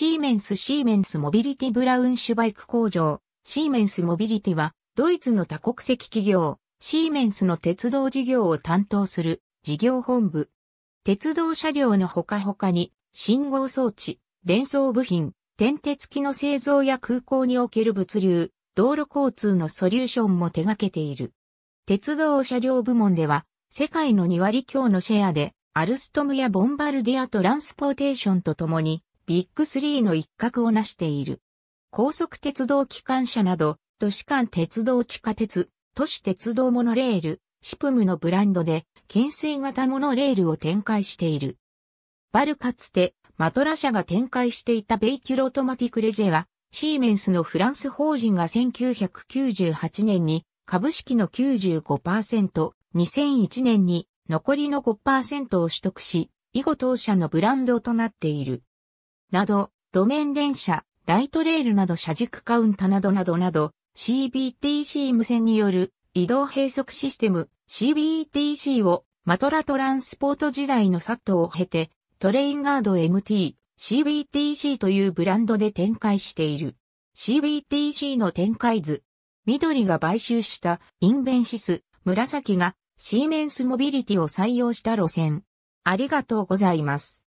シーメンスシーメンスモビリティブラウンシュバイク工場、シーメンスモビリティは、ドイツの多国籍企業、シーメンスの鉄道事業を担当する事業本部。鉄道車両のほかほかに、信号装置、伝送部品、転鉄機の製造や空港における物流、道路交通のソリューションも手掛けている。鉄道車両部門では、世界の2割強のシェアで、アルストムやボンバルディアトランスポーテーションとともに、ビッグ3の一角を成している。高速鉄道機関車など、都市間鉄道地下鉄、都市鉄道モノレール、シプムのブランドで、懸垂型モノレールを展開している。バルかつて、マトラ社が展開していたベイキュロトマティクレジェは、シーメンスのフランス法人が1998年に株式の95%、2001年に残りの5%を取得し、以後当社のブランドとなっている。など、路面電車、ライトレールなど車軸カウンタなどなどなど、CBTC 無線による移動閉塞システム CBTC をマトラトランスポート時代のサットを経て、トレインガード MT、CBTC というブランドで展開している。CBTC の展開図。緑が買収したインベンシス、紫がシーメンスモビリティを採用した路線。ありがとうございます。